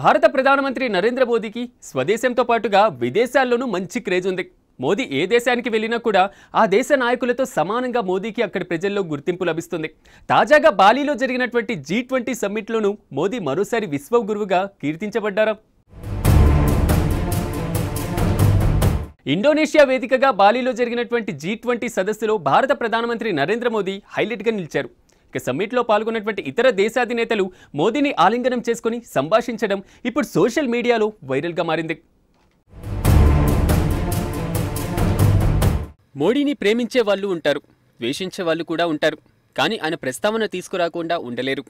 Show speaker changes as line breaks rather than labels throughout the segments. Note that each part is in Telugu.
భారత ప్రధానమంత్రి నరేంద్ర మోదీకి స్వదేశంతో పాటుగా విదేశాల్లోనూ మంచి క్రేజ్ ఉంది మోదీ ఏ దేశానికి వెళ్ళినా కూడా ఆ దేశ నాయకులతో సమానంగా మోదీకి అక్కడి ప్రజల్లో గుర్తింపు లభిస్తుంది తాజాగా బాలీలో జరిగినటువంటి జీ ట్వంటీ సమ్మిట్లోనూ మోదీ మరోసారి విశ్వ గురువుగా కీర్తించబడ్డారా ఇండోనేషియా వేదికగా బాలీలో జరిగినటువంటి జీ ట్వంటీ సదస్సులో భారత ప్రధానమంత్రి నరేంద్ర మోదీ హైలైట్గా నిలిచారు ఇక సమ్మిట్లో పాల్గొన్నటువంటి ఇతర దేశాధినేతలు మోదీని ఆలింగనం చేసుకుని సంభాషించడం ఇప్పుడు సోషల్ మీడియాలో వైరల్గా మారింది మోడీని ప్రేమించే వాళ్ళు ఉంటారు ద్వేషించే వాళ్ళు కూడా ఉంటారు కానీ ఆయన ప్రస్తావన తీసుకురాకుండా ఉండలేరు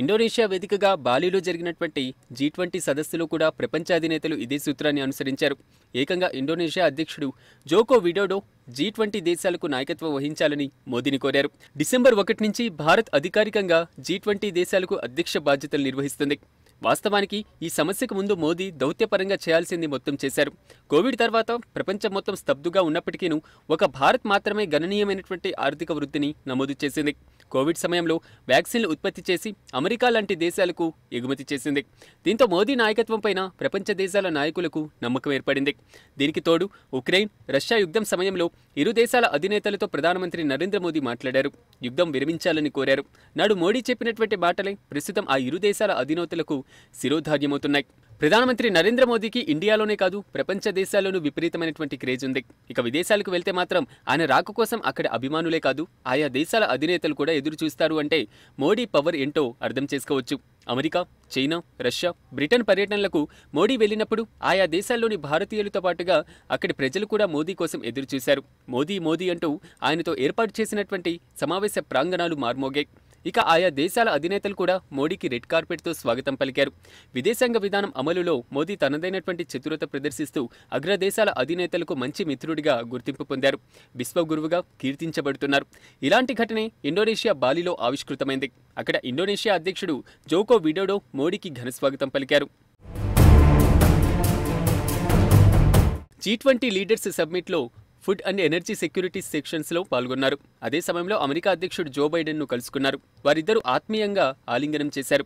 ఇండోనేషియా వేదికగా బాలీలో జరిగినటువంటి జీ ట్వంటీ సదస్సులో కూడా ప్రపంచ అధినేతలు ఇదే సూత్రాన్ని అనుసరించారు ఏకంగా ఇండోనేషియా అధ్యక్షుడు జోకో విడోడో జీ ట్వంటీ దేశాలకు నాయకత్వం వహించాలని మోదీని కోరారు డిసెంబర్ ఒకటి నుంచి భారత్ అధికారికంగా జీ ట్వంటీ దేశాలకు అధ్యక్ష బాధ్యతలు నిర్వహిస్తుంది వాస్తవానికి ఈ సమస్యకు ముందు మోదీ దౌత్యపరంగా చేయాల్సింది మొత్తం చేశారు కోవిడ్ తర్వాత ప్రపంచం మొత్తం స్తబ్దుగా ఉన్నప్పటికీనూ ఒక భారత్ మాత్రమే గణనీయమైనటువంటి ఆర్థిక వృద్ధిని నమోదు చేసింది కోవిడ్ సమయంలో వ్యాక్సిన్లు ఉత్పత్తి చేసి అమెరికా లాంటి దేశాలకు ఎగుమతి చేసింది దీంతో మోదీ నాయకత్వంపైన ప్రపంచ దేశాల నాయకులకు నమ్మకం ఏర్పడింది దీనికి తోడు ఉక్రెయిన్ రష్యా యుద్ధం సమయంలో ఇరు దేశాల అధినేతలతో ప్రధానమంత్రి నరేంద్ర మోదీ మాట్లాడారు యుద్ధం విరమించాలని కోరారు నాడు మోడీ చెప్పినటువంటి మాటలే ప్రస్తుతం ఆ ఇరు దేశాల అధినేతలకు శిరోధార్యమవుతున్నాయి ప్రధానమంత్రి నరేంద్ర మోదీకి ఇండియాలోనే కాదు ప్రపంచ దేశాల్లోనూ విపరీతమైనటువంటి క్రేజ్ ఉంది ఇక విదేశాలకు వెళ్తే మాత్రం ఆయన రాక కోసం అక్కడ అభిమానులే కాదు ఆయా దేశాల అధినేతలు కూడా ఎదురు చూస్తారు అంటే మోడీ పవర్ ఏంటో అర్థం చేసుకోవచ్చు అమెరికా చైనా రష్యా బ్రిటన్ పర్యటనలకు మోడీ వెళ్ళినప్పుడు ఆయా దేశాల్లోని భారతీయులతో పాటుగా అక్కడి ప్రజలు కూడా మోదీ కోసం ఎదురు చూశారు మోదీ మోదీ అంటూ ఆయనతో ఏర్పాటు చేసినటువంటి సమావేశ ప్రాంగణాలు మార్మోగాయి ఇక ఆయా దేశాల అధినేతలు కూడా మోడీకి రెడ్ కార్పెట్తో స్వాగతం పలికారు విదేశాంగ విధానం అమలులో మోదీ తనదైనటువంటి చతురత ప్రదర్శిస్తూ అగ్రదేశాల అధినేతలకు మంచి మిత్రుడిగా గుర్తింపు పొందారు విశ్వగురువుగా కీర్తించబడుతున్నారు ఇలాంటి ఘటనే ఇండోనేషియా బాలిలో ఆవిష్కృతమైంది అక్కడ ఇండోనేషియా అధ్యక్షుడు జోకో విడోడో మోడీకి ఘనస్వాగతం పలికారు జీ ట్వంటీ లీడర్స్ సబ్మిట్లో ఫుడ్ అండ్ ఎనర్జీ సెక్యూరిటీ సెక్షన్స్లో పాల్గొన్నారు అదే సమయంలో అమెరికా అధ్యక్షుడు జో బైడెన్ను కలుసుకున్నారు వారిద్దరూ ఆత్మీయంగా ఆలింగనం చేశారు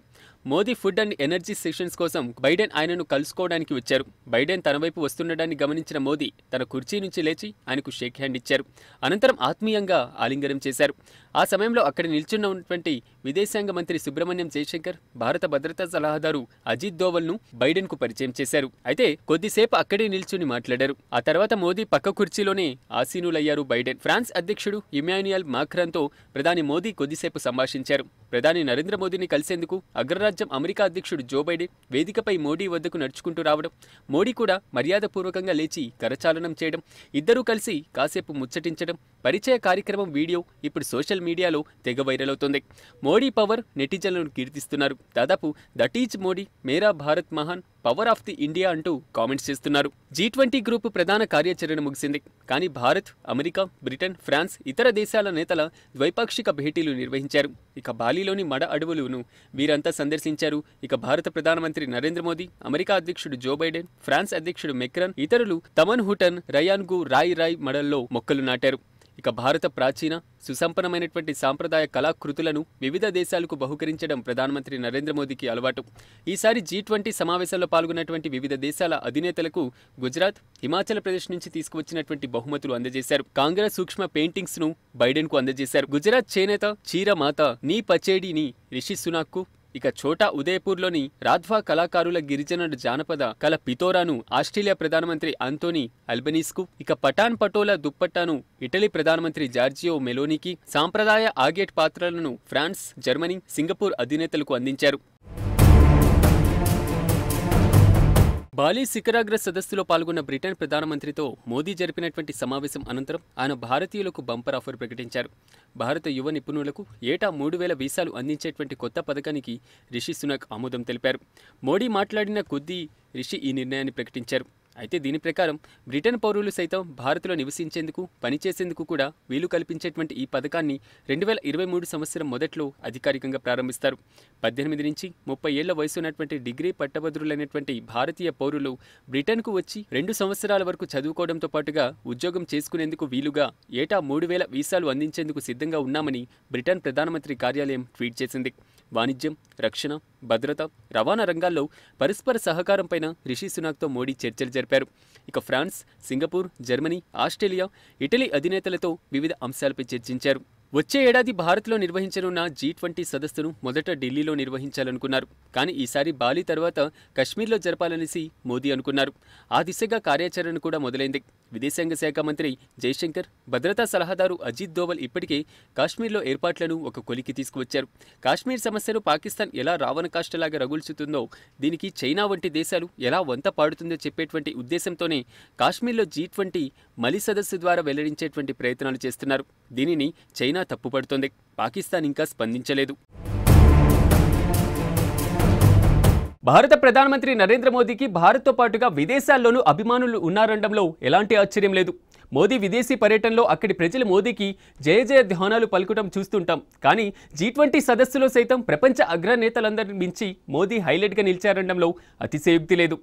Modi food and energy sessions కోసం బైడెన్ ఆయనను కలుసుకోవడానికి వచ్చారు బైడెన్ తన వైపు వస్తుండడాన్ని గమనించిన మోదీ తన కుర్చీ నుంచి లేచి ఆయనకు షేక్ హ్యాండ్ ఇచ్చారు అనంతరం ఆత్మీయంగా ఆలింగనం చేశారు ఆ సమయంలో అక్కడ నిల్చున్నటువంటి విదేశాంగ మంత్రి సుబ్రహ్మణ్యం జయశంకర్ భారత భద్రతా సలహాదారు అజిత్ దోవల్ను బైడెన్కు పరిచయం చేశారు అయితే కొద్దిసేపు అక్కడే నిల్చుని మాట్లాడారు ఆ తర్వాత మోదీ పక్క కుర్చీలోనే ఆసీనులయ్యారు బైడెన్ ఫ్రాన్స్ అధ్యక్షుడు ఇమాన్యుయల్ మాక్రాన్తో ప్రధాని మోదీ కొద్దిసేపు సంభాషించారు ప్రధాని నరేంద్ర మోదీని కలిసేందుకు అగ్రరాజ్యం అమెరికా అధ్యక్షుడు జో బైడెన్ వేదికపై మోడీ వద్దకు నడుచుకుంటూ రావడం మోడీ కూడా మర్యాదపూర్వకంగా లేచి కరచాలనం చేయడం ఇద్దరూ కలిసి కాసేపు ముచ్చటించడం పరిచయ కార్యక్రమం వీడియో ఇప్పుడు సోషల్ మీడియాలో తెగ వైరల్ అవుతోంది మోడీ పవర్ నెటిజన్లను కీర్తిస్తున్నారు దాదాపు దట్ ఈజ్ మోడీ మేరా భారత్ మహాన్ పవర్ ఆఫ్ ది ఇండియా అంటూ కామెంట్స్ చేస్తున్నారు జీ ట్వంటీ గ్రూప్ ప్రధాన కార్యాచరణ ముగిసింది కానీ భారత్ అమెరికా బ్రిటన్ ఫ్రాన్స్ ఇతర దేశాల నేతల ద్వైపాక్షిక భేటీలు నిర్వహించారు ఇక బాలీలోని మడ అడవులను వీరంతా సందర్శించారు ఇక భారత ప్రధానమంత్రి నరేంద్ర మోదీ అమెరికా అధ్యక్షుడు జో బైడెన్ ఫ్రాన్స్ అధ్యక్షుడు మెక్రన్ ఇతరులు తమన్ హుటన్ రయాన్గు రాయ్ రాయ్ మడల్లో మొక్కలు నాటారు ఇక భారత ప్రాచీన సుసంపన్నమైనటువంటి సాంప్రదాయ కళాకృతులను వివిధ దేశాలకు బహుకరించడం ప్రధానమంత్రి నరేంద్ర మోదీకి అలవాటు ఈసారి జీ ట్వంటీ సమావేశంలో పాల్గొన్నటువంటి వివిధ దేశాల అధినేతలకు గుజరాత్ హిమాచల్ ప్రదేశ్ నుంచి తీసుకువచ్చినటువంటి బహుమతులు అందజేశారు కాంగ్రెస్ సూక్ష్మ పెయింటింగ్స్ ను బైడెన్ కు అందజేశారు గుజరాత్ చేనేత చీర మాత నీ పచేడిని రిషి సునాక్కు ఇక ఛోటా ఉదయపూర్లోని రాధ్వా కళాకారుల గిరిజన జానపద కల పితోరాను ఆస్ట్రేలియా ప్రధానమంత్రి అంతోనీ అల్బనీస్కు ఇక పటాన్ పటోల దుప్పట్టాను ఇటలీ ప్రధానమంత్రి జార్జియో మెలోనీకి సాంప్రదాయ ఆగేట్ పాత్రలను ఫ్రాన్స్ జర్మనీ సింగపూర్ అధినేతలకు అందించారు బాలీ శిఖరాగ్ర సదస్సులో పాల్గొన్న బ్రిటన్ ప్రధానమంత్రితో మోదీ జరిపినటువంటి సమావేశం అనంతరం ఆయన భారతీయులకు బంపర్ ఆఫర్ ప్రకటించారు భారత యువ నిపుణులకు ఏటా మూడు వేల వీసాలు అందించేటువంటి కొత్త పథకానికి రిషి సునక్ ఆమోదం తెలిపారు మోడీ మాట్లాడిన కొద్దీ రిషి ఈ నిర్ణయాన్ని ప్రకటించారు అయితే దీని ప్రకారం బ్రిటన్ పౌరులు సైతం భారత్లో నివసించేందుకు పనిచేసేందుకు కూడా వీలు కల్పించేటువంటి ఈ పథకాన్ని రెండు వేల ఇరవై మూడు సంవత్సరం మొదట్లో అధికారికంగా ప్రారంభిస్తారు పద్దెనిమిది నుంచి ముప్పై ఏళ్ల వయసు ఉన్నటువంటి డిగ్రీ పట్టభద్రులైనటువంటి భారతీయ పౌరులు బ్రిటన్కు వచ్చి రెండు సంవత్సరాల వరకు చదువుకోవడంతో పాటుగా ఉద్యోగం చేసుకునేందుకు వీలుగా ఏటా మూడు వేల వీసాలు అందించేందుకు సిద్ధంగా ఉన్నామని బ్రిటన్ ప్రధానమంత్రి కార్యాలయం ట్వీట్ చేసింది వాణిజ్యం రక్షణ భద్రత రవాణా రంగాల్లో పరస్పర సహకారంపైన రిషి సునాక్తో మోడీ చర్చలు జరిపారు ఇక France Singapore Germany Australia Italy అధినేతలతో వివిధ అంశాలపై చర్చించారు వచ్చే ఏడాది భారత్లో నిర్వహించనున్న జీ ట్వంటీ సదస్సును మొదట ఢిల్లీలో నిర్వహించాలనుకున్నారు కానీ ఈసారి బాలి తర్వాత కశ్మీర్లో జరపాలనేసి మోదీ అనుకున్నారు ఆ దిశగా కార్యాచరణ కూడా మొదలైంది విదేశాంగ శాఖ మంత్రి జయశంకర్ భద్రతా సలహాదారు అజిత్ దోవల్ ఇప్పటికే కాశ్మీర్లో ఏర్పాట్లను ఒక కొలికి తీసుకువచ్చారు కాశ్మీర్ సమస్యను పాకిస్తాన్ ఎలా రావణ కాష్టలాగా రగుల్చుతుందో దీనికి చైనా వంటి దేశాలు ఎలా వంత పాడుతుందో చెప్పేటువంటి ఉద్దేశంతోనే కాశ్మీర్లో జీ ట్వంటీ మలి సదస్సు ద్వారా వెల్లడించేటువంటి ప్రయత్నాలు చేస్తున్నారు దీనిని చైనా చైనా తప్పుపడుతోంది పాకిస్తాన్ ఇంకా స్పందించలేదు భారత ప్రధానమంత్రి నరేంద్ర మోదీకి భారత్తో పాటుగా విదేశాల్లోనూ అభిమానులు ఉన్నారండంలో ఎలాంటి ఆశ్చర్యం లేదు మోదీ విదేశీ పర్యటనలో అక్కడి ప్రజలు మోదీకి జయ జయ ధ్యానాలు పలుకుటం చూస్తుంటాం కానీ జీ ట్వంటీ సదస్సులో సైతం ప్రపంచ అగ్రనేతలందరి మించి మోదీ హైలైట్గా నిలిచారండంలో అతిశయోక్తి లేదు